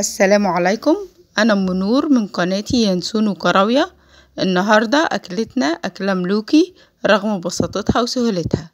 السلام عليكم أنا أم نور من قناتي ينسون وكراويه النهاردة أكلتنا أكلة ملوكي رغم بساطتها وسهولتها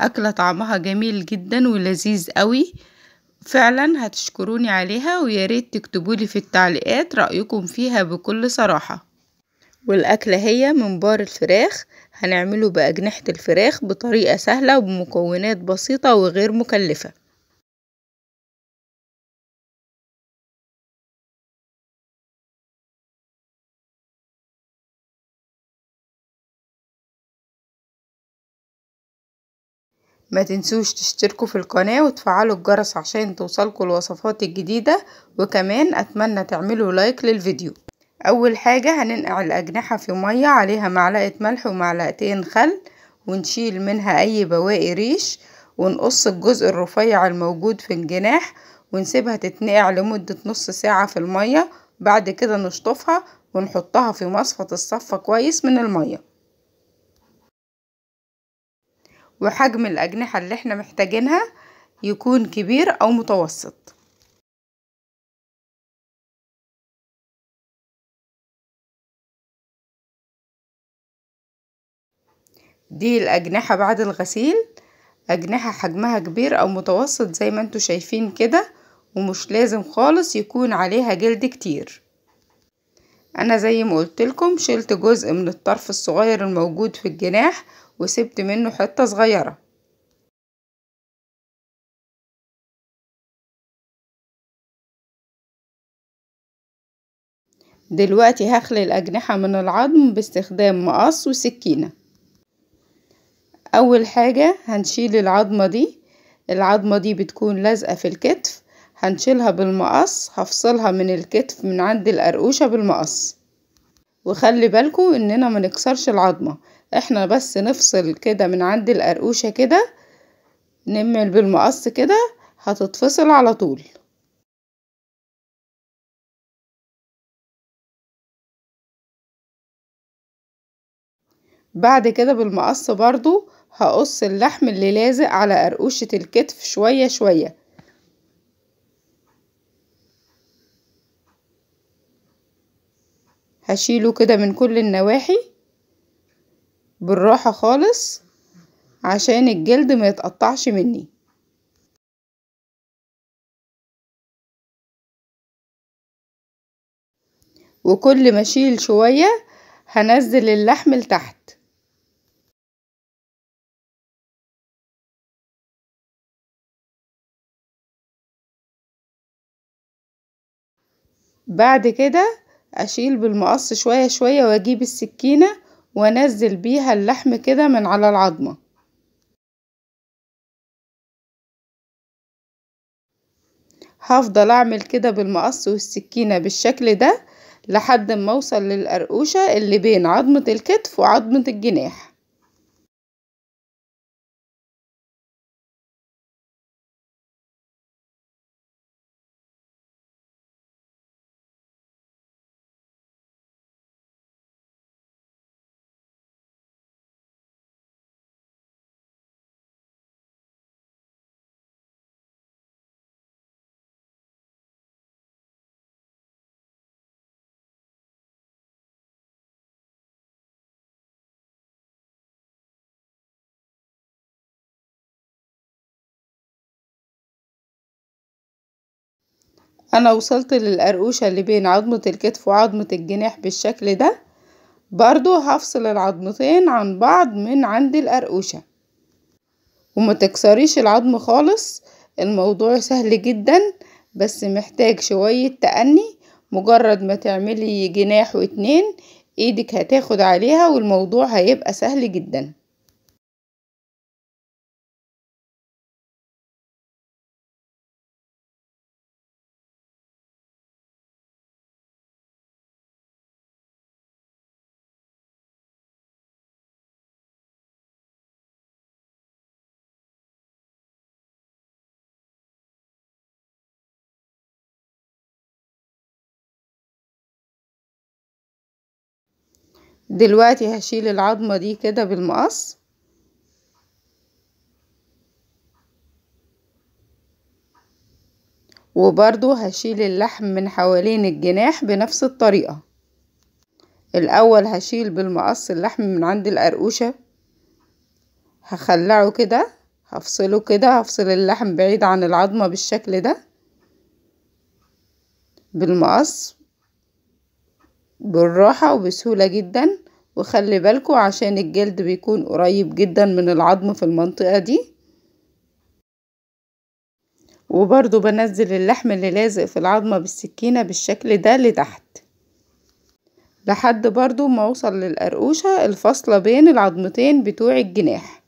أكلة طعمها جميل جدا ولذيذ قوي فعلا هتشكروني عليها وياريت تكتبولي في التعليقات رأيكم فيها بكل صراحة والأكلة هي منبار الفراخ هنعمله بأجنحة الفراخ بطريقة سهلة وبمكونات بسيطة وغير مكلفة ما تنسوش تشتركوا في القناة وتفعلوا الجرس عشان توصلكوا الوصفات الجديدة وكمان اتمنى تعملوا لايك للفيديو اول حاجة هننقع الاجنحة في مية عليها معلقة ملح ومعلقتين خل ونشيل منها اي بواقي ريش ونقص الجزء الرفيع الموجود في الجناح ونسيبها تتنقع لمدة نص ساعة في المية بعد كده نشطفها ونحطها في مصفة الصفة كويس من المية وحجم الأجنحة اللي احنا محتاجينها يكون كبير أو متوسط دي الأجنحة بعد الغسيل أجنحة حجمها كبير أو متوسط زي ما انتوا شايفين كده ومش لازم خالص يكون عليها جلد كتير أنا زي ما قلت لكم شلت جزء من الطرف الصغير الموجود في الجناح وسبت منه حتة صغيرة دلوقتي هخلي الأجنحة من العظم باستخدام مقص وسكينة أول حاجة هنشيل العظمة دي العظمة دي بتكون لازقة في الكتف هنشيلها بالمقص هفصلها من الكتف من عند القرقوشة بالمقص وخلي بالكو اننا ما نكسرش العظمة احنا بس نفصل كده من عند القرقوشة كده نعمل بالمقص كده هتتفصل على طول بعد كده بالمقص برضو هقص اللحم اللي لازق على قرقوشة الكتف شوية شوية هشيله كده من كل النواحي بالراحة خالص عشان الجلد ما يتقطعش مني وكل ما اشيل شوية هنزل اللحم لتحت بعد كده اشيل بالمقص شوية شوية واجيب السكينة وانزل بيها اللحم كده من على العظمة هفضل اعمل كده بالمقص والسكينة بالشكل ده لحد ما اوصل للقرقوشة اللي بين عظمة الكتف وعظمة الجناح انا وصلت للقرقوشة اللي بين عظمة الكتف وعظمة الجناح بالشكل ده برضو هفصل العظمتين عن بعض من عند القرقوشة وما تكسريش العظم خالص الموضوع سهل جدا بس محتاج شوية تأني مجرد ما تعملي جناح واتنين ايدك هتاخد عليها والموضوع هيبقى سهل جدا دلوقتي هشيل العظمة دي كده بالمقص وبرضو هشيل اللحم من حوالين الجناح بنفس الطريقة الأول هشيل بالمقص اللحم من عند القرقوشة هخلعه كده هفصله كده هفصل اللحم بعيد عن العظمة بالشكل ده بالمقص بالراحة وبسهولة جدا وخلي بالكوا عشان الجلد بيكون قريب جدا من العظم في المنطقة دي وبرضو بنزل اللحم اللي لازق في العظمة بالسكينة بالشكل ده لتحت لحد برضو ما اوصل للقرقوشة الفاصلة بين العظمتين بتوع الجناح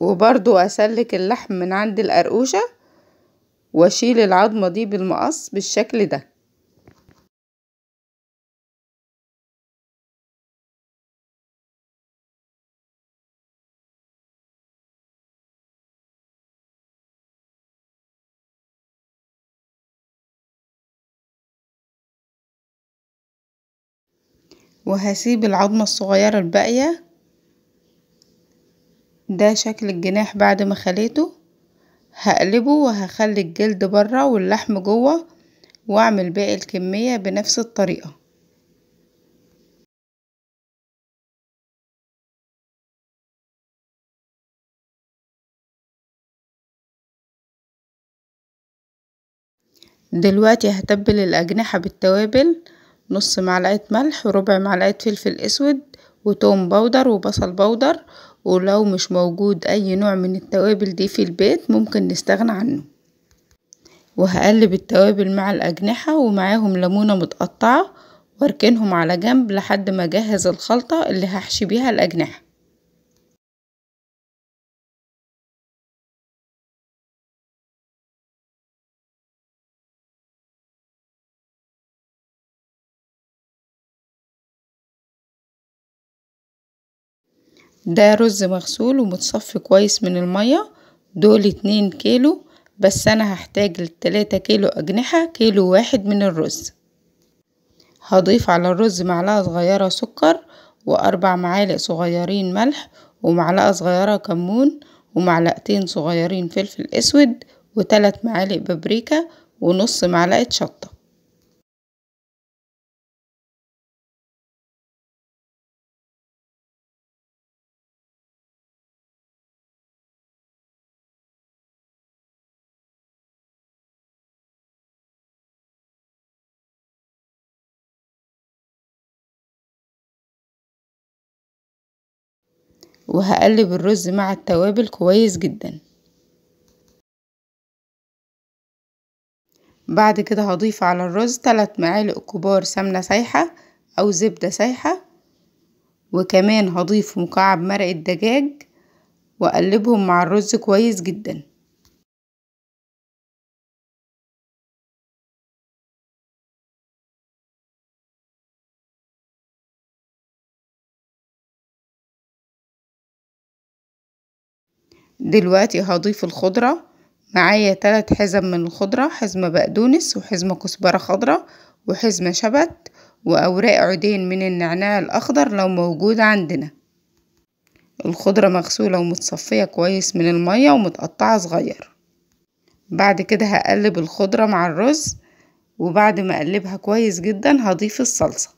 وبرضو اسلك اللحم من عند القرقوشة واشيل العظمة دي بالمقص بالشكل ده وهسيب العظمة الصغيرة الباقية ده شكل الجناح بعد ما خليته هقلبه وهخلي الجلد برا واللحم جوه واعمل باقي الكمية بنفس الطريقة دلوقتي هتبل الأجنحة بالتوابل نص معلقة ملح وربع معلقة فلفل أسود وتوم بودر وبصل بودر ولو مش موجود أي نوع من التوابل دي في البيت ممكن نستغنى عنه وهقلب التوابل مع الأجنحة ومعاهم ليمونة متقطعة واركنهم على جنب لحد ما اجهز الخلطة اللي هحشي بيها الأجنحة ده رز مغسول ومتصفي كويس من المية دول اتنين كيلو بس انا هحتاج لتلاتة كيلو اجنحة كيلو واحد من الرز هضيف على الرز معلقة صغيرة سكر واربع معالق صغيرين ملح ومعلقة صغيرة كمون ومعلقتين صغيرين فلفل اسود وتلات معالق بابريكا ونص معلقة شطة وهقلب الرز مع التوابل كويس جدا بعد كده هضيف على الرز 3 معالق كبار سمنة سايحة أو زبدة سايحة وكمان هضيف مكعب مرق الدجاج وأقلبهم مع الرز كويس جداً دلوقتي هضيف الخضرة معايا تلات حزم من الخضرة حزمة بقدونس وحزمة كسبرة خضرة وحزمة شبت وأوراق عودين من النعناع الأخضر لو موجود عندنا الخضرة مغسولة ومتصفية كويس من المية ومتقطعة صغير بعد كده هقلب الخضرة مع الرز وبعد ما اقلبها كويس جدا هضيف الصلصة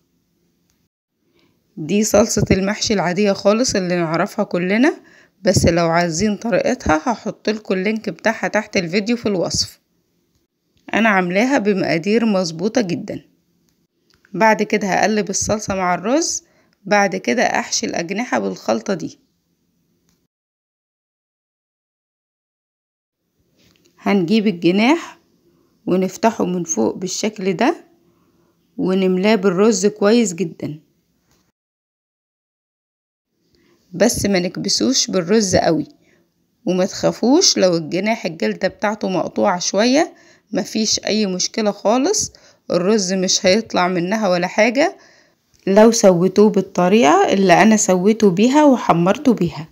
دي صلصة المحشي العادية خالص اللي نعرفها كلنا بس لو عايزين طريقتها هحط لكم اللينك بتاعها تحت الفيديو في الوصف انا عاملاها بمقادير مظبوطه جدا بعد كده هقلب الصلصه مع الرز بعد كده احشي الاجنحه بالخلطه دي هنجيب الجناح ونفتحه من فوق بالشكل ده ونملاه بالرز كويس جدا بس ما نكبسوش بالرز قوي وما تخافوش لو الجناح الجلدة بتاعته مقطوعة شوية مفيش اي مشكلة خالص الرز مش هيطلع منها ولا حاجة لو سويتوه بالطريقة اللي انا سويته بيها وحمرته بيها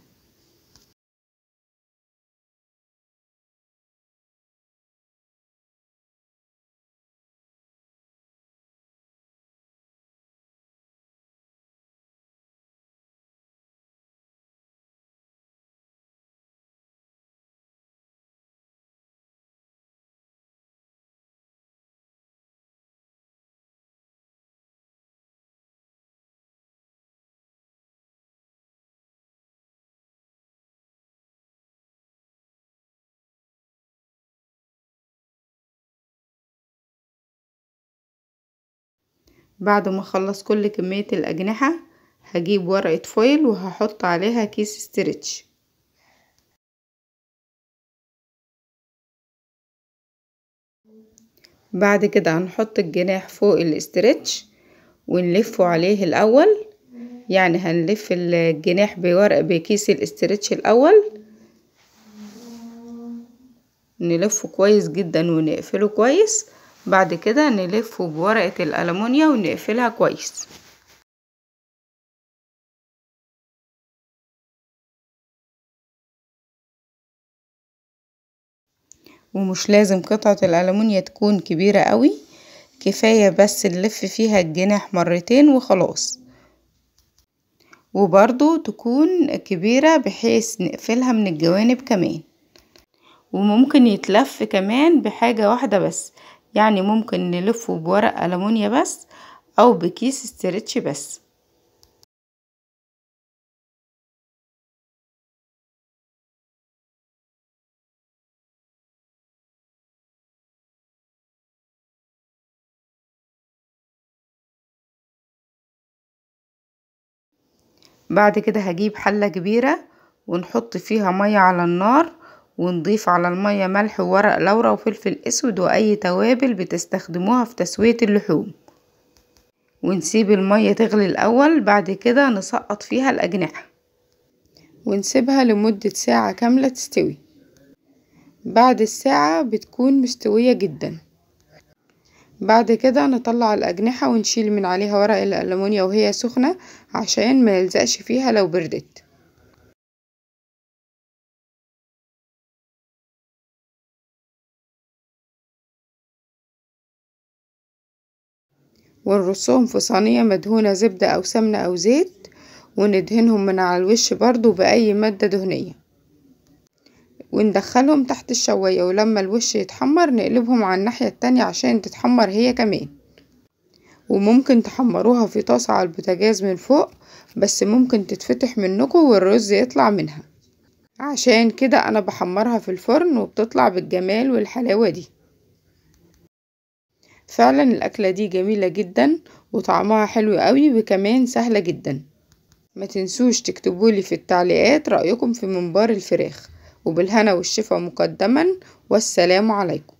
بعد ما اخلص كل كمية الاجنحة هجيب ورقة فويل وهحط عليها كيس استريتش بعد كده هنحط الجناح فوق الاسترتش ونلفه عليه الاول يعني هنلف الجناح بورق بكيس الاسترتش الاول نلفه كويس جدا ونقفله كويس بعد كده نلفه بورقة الألمونيا ونقفلها كويس ومش لازم قطعة الألمونيا تكون كبيرة قوي كفاية بس نلف فيها الجناح مرتين وخلاص وبرضو تكون كبيرة بحيث نقفلها من الجوانب كمان وممكن يتلف كمان بحاجة واحدة بس يعني ممكن نلفه بورق ألمونيا بس أو بكيس استرتش بس بعد كده هجيب حلة كبيرة ونحط فيها مية على النار ونضيف على المية ملح وورق لورا وفلفل اسود واي توابل بتستخدموها في تسوية اللحوم ونسيب المية تغلي الاول بعد كده نسقط فيها الاجنحة ونسيبها لمدة ساعة كاملة تستوي بعد الساعة بتكون مستوية جدا بعد كده نطلع الأجنحة ونشيل من عليها ورق الألمونيا وهي سخنة عشان ما يلزقش فيها لو بردت ونرصهم في صينية مدهونة زبدة أو سمنة أو زيت وندهنهم من على الوش برضو بأي مادة دهنية وندخلهم تحت الشواية ولما الوش يتحمر نقلبهم على الناحية التانية عشان تتحمر هي كمان وممكن تحمروها في طاسة على البوتاجاز من فوق بس ممكن تتفتح منكم والرز يطلع منها عشان كده أنا بحمرها في الفرن وبتطلع بالجمال والحلاوة دي فعلا الأكلة دي جميلة جدا وطعمها حلو قوي وكمان سهلة جدا ما تنسوش تكتبولي في التعليقات رأيكم في منبار الفراخ وبالهنا والشفا مقدما والسلام عليكم